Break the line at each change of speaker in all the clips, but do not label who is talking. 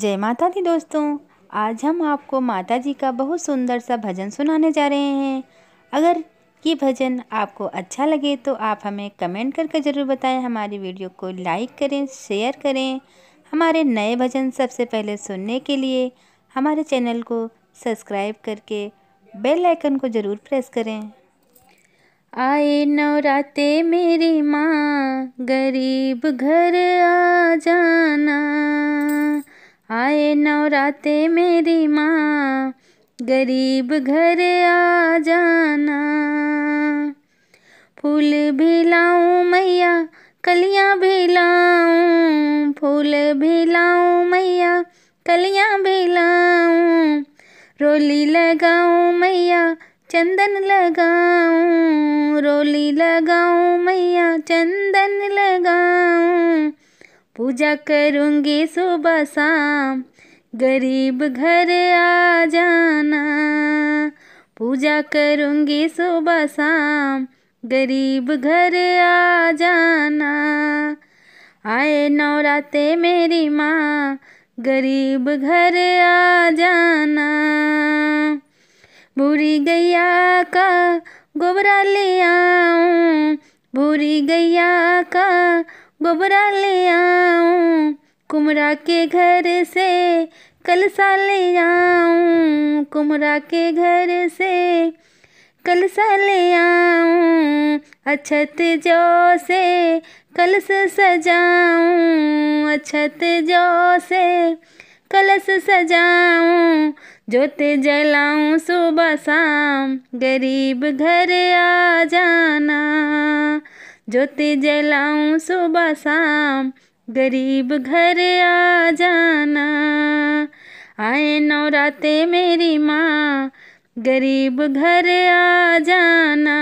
जय माता दी दोस्तों आज हम आपको माता जी का बहुत सुंदर सा भजन सुनाने जा रहे हैं अगर ये भजन आपको अच्छा लगे तो आप हमें कमेंट करके ज़रूर बताएं हमारी वीडियो को लाइक करें शेयर करें हमारे नए भजन सबसे पहले सुनने के लिए हमारे चैनल को सब्सक्राइब करके बेल आइकन को ज़रूर प्रेस करें
आए नवराते मेरी माँ गरीब घर आ जाना आए नवराते मेरी माँ गरीब घर आ जाना फूल भी लाऊं मैया कलियां भी लाऊं फूल भी लाऊं मैया कलियां भी लाऊं रोली लगाऊं मैया चंदन लगाऊं रोली लगाऊं मैया चंदन लगाऊं पूजा करूँगी सुबह शाम गरीब घर आ जाना पूजा करूँगी सुबह शाम गरीब घर आ जाना आए नवराते मेरी माँ गरीब घर आ जाना भूरी गैया का गोबरा ले आऊँ भूरी गैया का गोबरा ले आऊँ कुमरा के घर से कलसा ले आऊँ कुमरा के घर से कलसा ले आऊँ अछत जो से कलश सजाऊँ अछत जो से कलश सजाऊं जोत जलाऊं सुबह शाम गरीब घर आ जाना ज्योति जलाऊं सुबह शाम गरीब घर आ जाना आए नौराते मेरी माँ गरीब घर आ जाना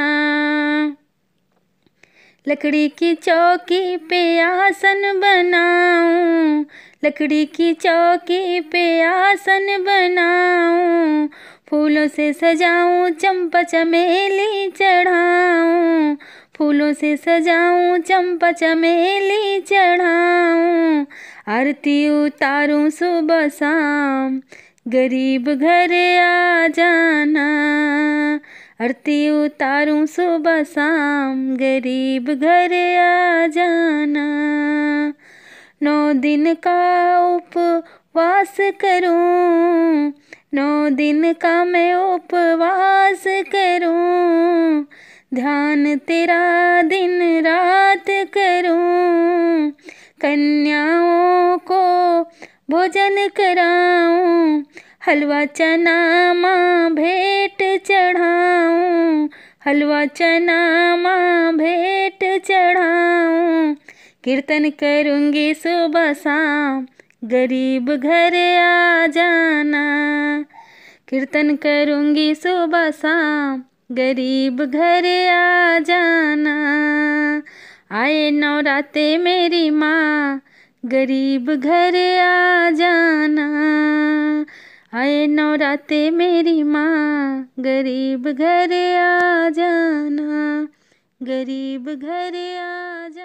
लकड़ी की चौकी पे आसन बनाऊं लकड़ी की चौकी पे आसन बनाऊं फूलों से सजाऊं चंपा चमेली चढ़ाऊं फूलों से सजाऊं चंपा चमेली चढ़ाऊं आरती उतारूं सुबह शाम गरीब घर आ जाना आरती उतारूं सुबह शाम गरीब घर आ जाना नौ दिन का उपवास करूं नौ दिन का मैं उपवास करूं ध्यान तेरा दिन रात करूं कन्याओं को भोजन कराऊं हलवा चना माँ भेंट चढ़ाऊं हलवा चना माँ भेंट चढ़ाऊं कीर्तन करूँगी सुबह शाम गरीब घर आ जाना कीर्तन करूँगी सुबह शाम गरीब घर आ जाना आए नौराते मेरी माँ गरीब घर आ जाना आए नौराते मेरी माँ गरीब घर आ जाना गरीब घर आ जाना